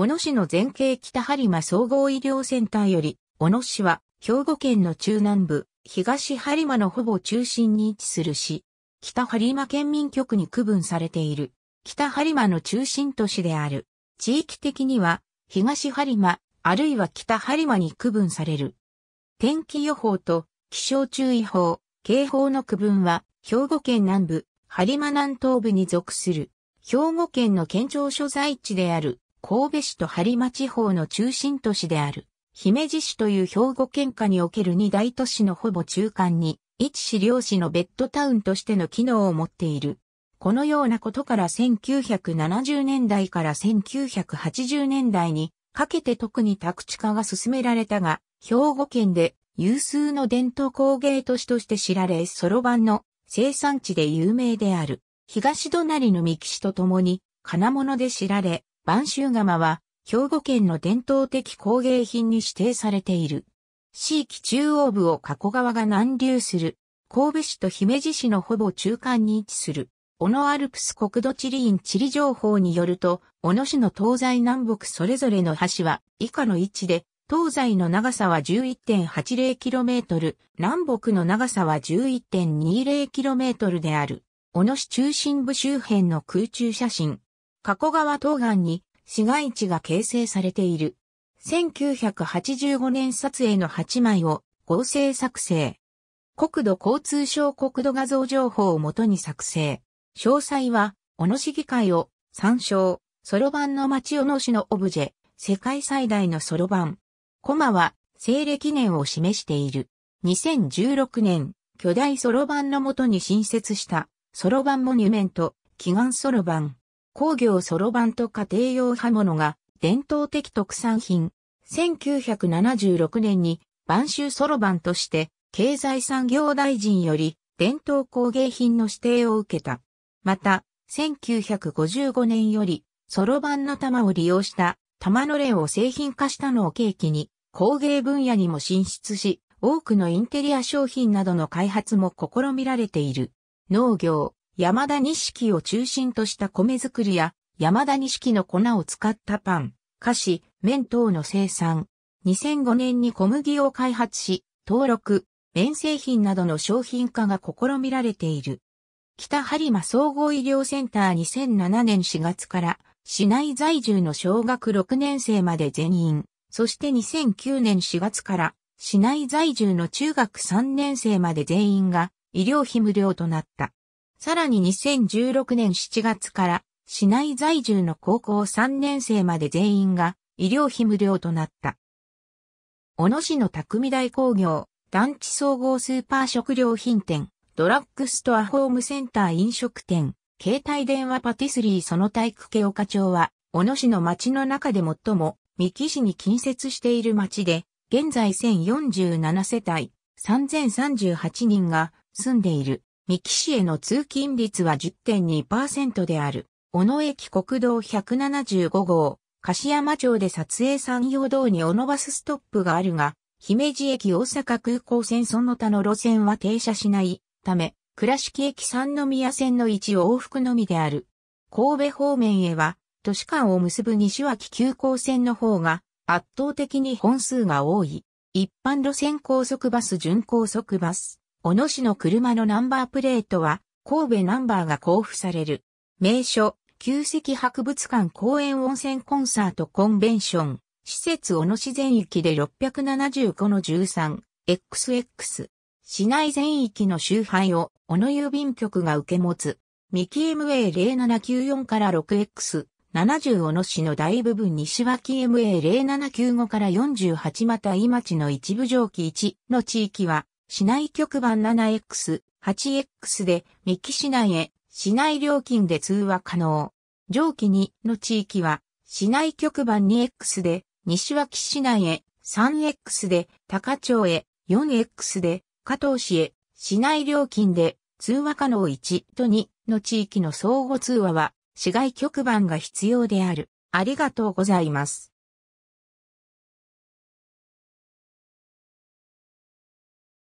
小野市の前景北播磨総合医療センターより、小野市は兵庫県の中南部、東播磨のほぼ中心に位置する市、北播磨県民局に区分されている、北播磨の中心都市である。地域的には、東播磨、あるいは北播磨に区分される。天気予報と気象注意報、警報の区分は、兵庫県南部、播磨南東部に属する、兵庫県の県庁所在地である、神戸市と播磨地方の中心都市である、姫路市という兵庫県下における二大都市のほぼ中間に、一市両市のベッドタウンとしての機能を持っている。このようなことから1970年代から1980年代にかけて特に宅地化が進められたが、兵庫県で有数の伝統工芸都市として知られ、そろばんの生産地で有名である。東隣の三木市とともに、金物で知られ、播州窯は、兵庫県の伝統的工芸品に指定されている。市域中央部を加古川が南流する、神戸市と姫路市のほぼ中間に位置する、小野アルプス国土地理院地理情報によると、小野市の東西南北それぞれの橋は以下の位置で、東西の長さは 11.80km、南北の長さは 11.20km である。小野市中心部周辺の空中写真。加古川東岸に市街地が形成されている。1985年撮影の8枚を合成作成。国土交通省国土画像情報をもとに作成。詳細は、小野市議会を参照。そろばんの町小野市のオブジェ、世界最大のそろばん。コマは、西暦年を示している。2016年、巨大そろばんのもとに新設した、そろばんモニュメント、祈願そろばん。工業そろばんと家庭用刃物が伝統的特産品。1976年に晩秋そろばんとして経済産業大臣より伝統工芸品の指定を受けた。また、1955年よりそろばんの玉を利用した玉のんを製品化したのを契機に工芸分野にも進出し、多くのインテリア商品などの開発も試みられている。農業、山田錦を中心とした米作りや、山田錦の粉を使ったパン、菓子、麺等の生産。2005年に小麦を開発し、登録、麺製品などの商品化が試みられている。北播磨総合医療センター2007年4月から、市内在住の小学6年生まで全員、そして2009年4月から、市内在住の中学3年生まで全員が医療費無料となった。さらに2016年7月から市内在住の高校3年生まで全員が医療費無料となった。小野市の匠大工業、団地総合スーパー食料品店、ドラッグストアホームセンター飲食店、携帯電話パティスリーその体育系岡町は、小野市の町の中で最も、三木市に近接している町で、現在1047世帯、3038人が住んでいる。三木市への通勤率は10.2%である。小野駅国道175号、柏山町で撮影産業道に小野バスストップがあるが、姫路駅大阪空港線その他の路線は停車しないため、倉敷駅三宮線の一往復のみである。神戸方面へは、都市間を結ぶ西脇急行線の方が圧倒的に本数が多い。一般路線高速バス準高速バス。小野市の車のナンバープレートは、神戸ナンバーが交付される。名所、旧跡博物館公園温泉コンサートコンベンション、施設小野市全域で675の 13XX。市内全域の周配を小野郵便局が受け持つ。ミキ MA0794 から 6X。70小野市の大部分西脇 MA0795 から48また井町の一部上記1の地域は市内局番 7X、8X で、三木市内へ、市内料金で通話可能。上記2の地域は、市内局番 2X で、西脇市内へ、3X で、高町へ、4X で、加藤市へ、市内料金で、通話可能1と2の地域の相互通話は、市外局番が必要である。ありがとうございます。